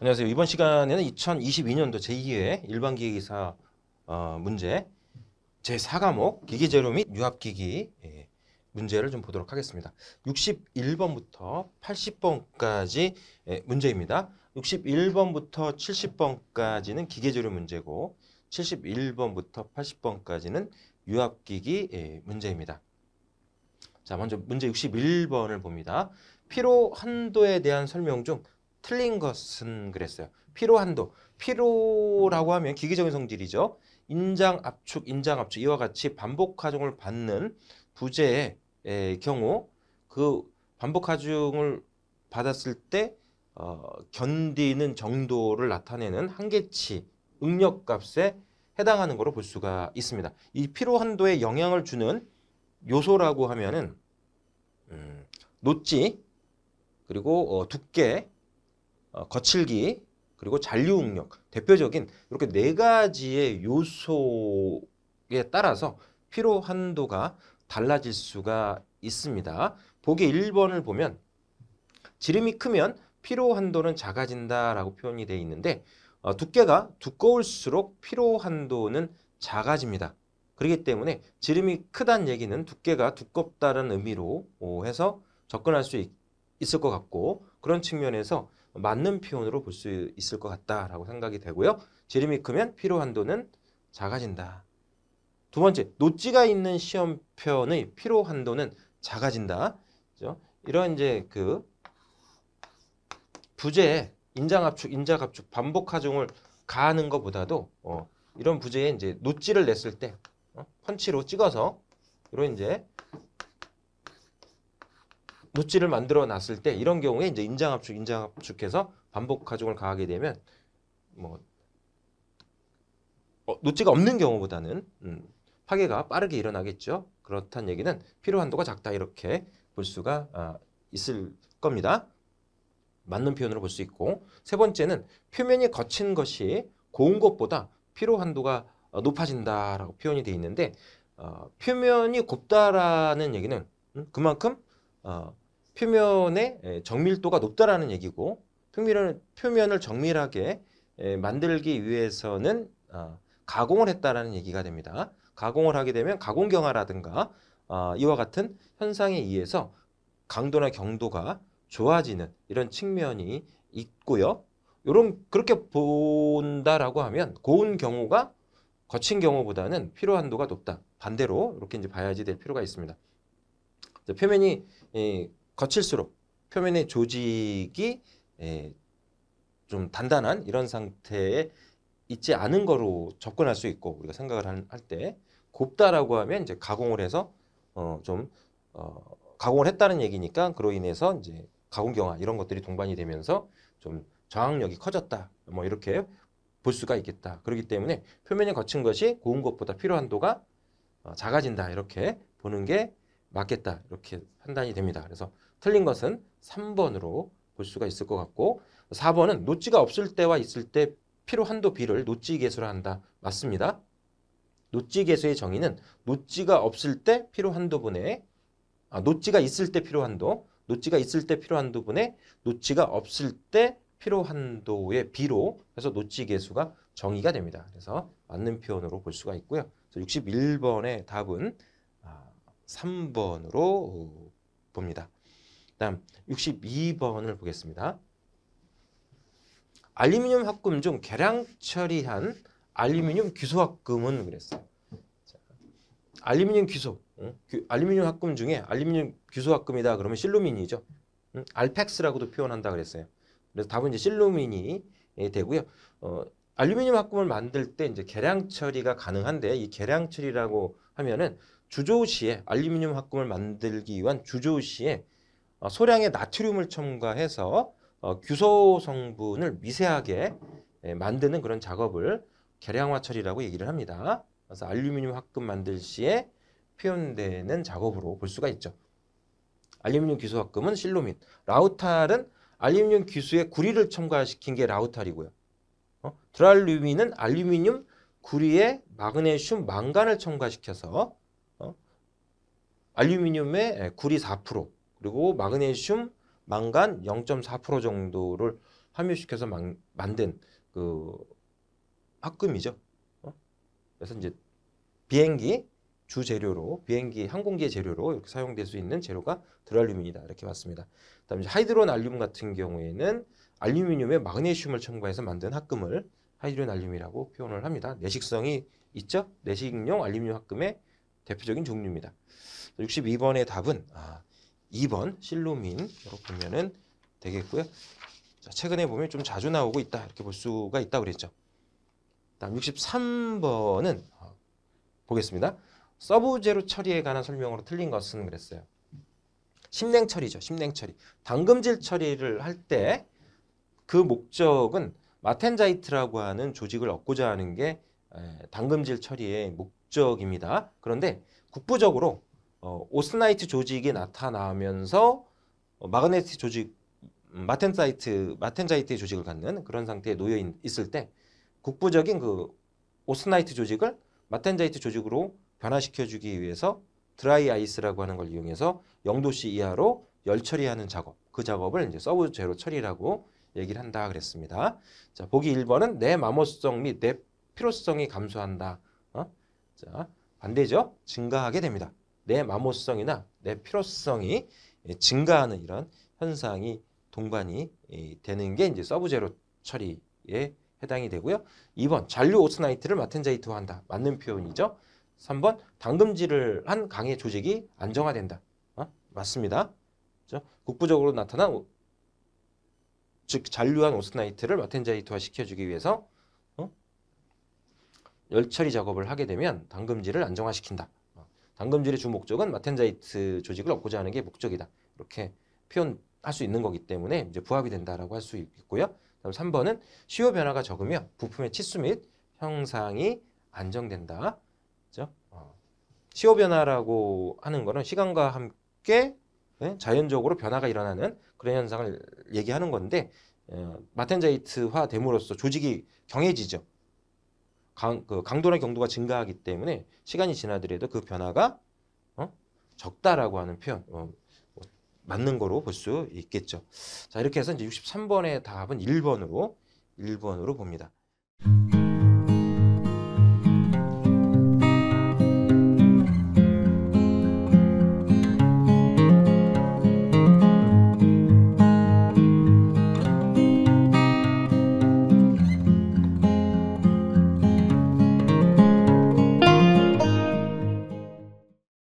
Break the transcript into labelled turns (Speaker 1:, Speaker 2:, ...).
Speaker 1: 안녕하세요. 이번 시간에는 2022년도 제2회 일반기기사 계 어, 문제 제4과목 기계재료및 유압기기 예, 문제를 좀 보도록 하겠습니다. 61번부터 80번까지 예, 문제입니다. 61번부터 70번까지는 기계재료 문제고 71번부터 80번까지는 유압기기 예, 문제입니다. 자, 먼저 문제 61번을 봅니다. 피로 한도에 대한 설명 중 틀린 것은 그랬어요. 피로 한도. 피로라고 하면 기계적인 성질이죠. 인장 압축, 인장 압축 이와 같이 반복 하중을 받는 부재의 경우 그 반복 하중을 받았을 때 어, 견디는 정도를 나타내는 한계치 응력 값에 해당하는 것으로 볼 수가 있습니다. 이 피로 한도에 영향을 주는 요소라고 하면은 음, 노지 그리고 어, 두께 어, 거칠기 그리고 잔류응력 대표적인 이렇게 네 가지의 요소에 따라서 피로 한도가 달라질 수가 있습니다. 보기 1번을 보면 지름이 크면 피로 한도는 작아진다라고 표현이 되어 있는데 어, 두께가 두꺼울수록 피로 한도는 작아집니다. 그렇기 때문에 지름이 크다는 얘기는 두께가 두껍다는 의미로 어, 해서 접근할 수 있, 을것 같고 그런 측면에서 맞는 표현으로 볼 수 있을 것 같다라고 생각이 되고요. 지름이 크면 필요 한도는 작아진다. 두 번째, 노지가 있는 시험편의 필요 한도는 작아진다. 그죠? 이런 이제 그 부재에 인자압축 인자압축, 반복하중을 가하는 것보다도 어, 이런 부재에 이제 노지를 냈을 때 어, 펀치로 찍어서 이런 이제 노치를 만들어 놨을 때 이런 경우에 이제 인장압축, 인장압축해서 반복 가중을 가하게 되면 뭐 어, 노치가 없는 경우보다는 음, 파괴가 빠르게 일어나겠죠. 그렇다는 얘기는 필요 한도가 작다 이렇게 볼 수가 아, 있을 겁니다. 맞는 표현으로 볼 수 있고 세 번째는 표면이 거친 것이 고운 것보다 피로 한도가 어, 높아진다라고 표현이 되어 있는데 어, 표면이 곱다라는 얘기는 음, 그만큼 어, 표면의 예, 정밀도가 높다라는 얘기고 표면을, 표면을 정밀하게 예, 만들기 위해서는 아, 가공을 했다라는 얘기가 됩니다. 가공을 하게 되면 가공 경화라든가 아, 이와 같은 현상에 의해서 강도나 경도가 좋아지는 이런 측면이 있고요. 요런 그렇게 본다라고 하면 고운 경우가 거친 경우보다는 피로 한도가 높다. 반대로 이렇게 이제 봐야지 될 필요가 있습니다. 표면이 거칠수록 표면의 조직이 예, 좀 단단한 이런 상태에 있지 않은 거로 접근할 수 있고 우리가 생각을 할 때 곱다라고 하면 이제 가공을 해서 어, 좀 어, 가공을 했다는 얘기니까 그로 인해서 이제 가공 경화 이런 것들이 동반이 되면서 좀 저항력이 커졌다 뭐 이렇게 볼 수가 있겠다 그렇기 때문에 표면이 거친 것이 고운 것보다 필요한도가 어, 작아진다 이렇게 보는 게 맞겠다 이렇게 판단이 됩니다. 그래서 틀린 것은 3번으로 볼 수가 있을 것 같고 4번은 노지가 없을 때와 있을 때 필요 한도 비를 노지 계수로 한다. 맞습니다. 노지 계수의 정의는 노지가 없을 때 필요 한도분의 아, 노지가 있을 때 필요 한도 노지가 있을 때 필요 한도분의 노지가 없을 때 필요 한도의 비로 해서 노지 계수가 정의가 됩니다. 그래서 맞는 표현으로 볼 수가 있고요. 그래서 61번의 답은 아, 3번으로 봅니다. 다음 62번을 보겠습니다. 알루미늄 합금 중 개량 처리한 알루미늄 규소합금은 그랬어요. 자, 알루미늄 규소, 응? 알루미늄 합금 중에 알루미늄 규소합금이다 그러면 실루민이죠. 응? 알펙스라고도 표현한다 그랬어요. 그래서 답은 이제 실루민이 예, 되고요. 어, 알루미늄 합금을 만들 때 이제 계량 처리가 가능한데 이 계량 처리라고 하면은 주조시에 알루미늄 합금을 만들기 위한 주조시에 어, 소량의 나트륨을 첨가해서 어, 규소 성분을 미세하게 예, 만드는 그런 작업을 계량화 처리라고 얘기를 합니다. 그래서 알루미늄 합금 만들 시에 표현되는 작업으로 볼 수가 있죠. 알루미늄 규소 합금은 실로민, 라우탈은 알루미늄 규수에 구리를 첨가시킨 게 라우탈이고요. 어? 드랄루미는 알루미늄 구리에 마그네슘, 망간을 첨가시켜서 알루미늄의 구리 4% 그리고 마그네슘, 망간 0.4% 정도를 함유시켜서 만, 만든 그 합금이죠. 어? 그래서 이제 비행기 주재료로 비행기 항공기의 재료로 이렇게 사용될 수 있는 재료가 드알루민이다 이렇게 봤습니다. 그다음 이제 하이드론 알륨 같은 경우에는 알루미늄에 마그네슘을 첨가해서 만든 합금을 하이드론 알륨이라고 표현을 합니다. 내식성이 있죠. 내식용 알루미늄 합금의 대표적인 종류입니다. 62번의 답은 아, 2번 실로민으로 보면은 되겠고요. 자, 최근에 보면 좀 자주 나오고 있다 이렇게 볼 수가 있다 그랬죠. 다음 63번은 아, 보겠습니다. 서브제로 처리에 관한 설명으로 틀린 것은 그랬어요. 심냉 처리죠. 심냉 처리. 당금질 처리를 할 때 그 목적은 마텐자이트라고 하는 조직을 얻고자 하는 게 당금질 처리의 목적입니다. 그런데 국부적으로 어, 오스나이트 조직이 나타나면서 어, 마그네틱 조직 음, 마텐사이트 마텐자이트의 조직을 갖는 그런 상태에 놓여 있을 때 국부적인 그 오스나이트 조직을 마텐자이트 조직으로 변화시켜 주기 위해서 드라이 아이스라고 하는 걸 이용해서 영도씨 이하로 열 처리하는 작업 그 작업을 이제 서브 제로 처리라고 얘기를 한다 그랬습니다. 자 보기 1번은 내 마모성 및내 필요성이 감소한다. 어? 자 반대죠. 증가하게 됩니다. 내 마모성이나 내 필요성이 증가하는 이런 현상이 동반이 되는 게 이제 서브제로 처리에 해당이 되고요. 2번 잔류 오스나이트를 맡은 자에 투한다 맞는 표현이죠. 3번 당금질을 한 강의 조직이 안정화된다. 어? 맞습니다. 그렇죠? 국부적으로 나타난 즉 잔류한 오스나이트를 맡은 자에 투하시켜주기 위해서 어? 열처리 작업을 하게 되면 당금질을 안정화시킨다. 방금질의 주 목적은 마텐자이트 조직을 얻고자 하는 게 목적이다. 이렇게 표현할 수 있는 거기 때문에 이제 부합이 된다라고 할 수 있고요. 다음 3번은 시효 변화가 적으며 부품의 치수 및 형상이 안정된다. 그죠? 어. 시효 변화라고 하는 거는 시간과 함께 예, 자연적으로 변화가 일어나는 그런 현상을 얘기하는 건데 어, 마텐자이트화 됨으로써 조직이 경해지죠. 강, 그 강도나 경도가 증가하기 때문에 시간이 지나더라도 그 변화가 어? 적다라고 하는 표현 어, 뭐 맞는 거로 볼 수 있겠죠. 자 이렇게 해서 이제 63번의 답은 1번으로 1번으로 봅니다.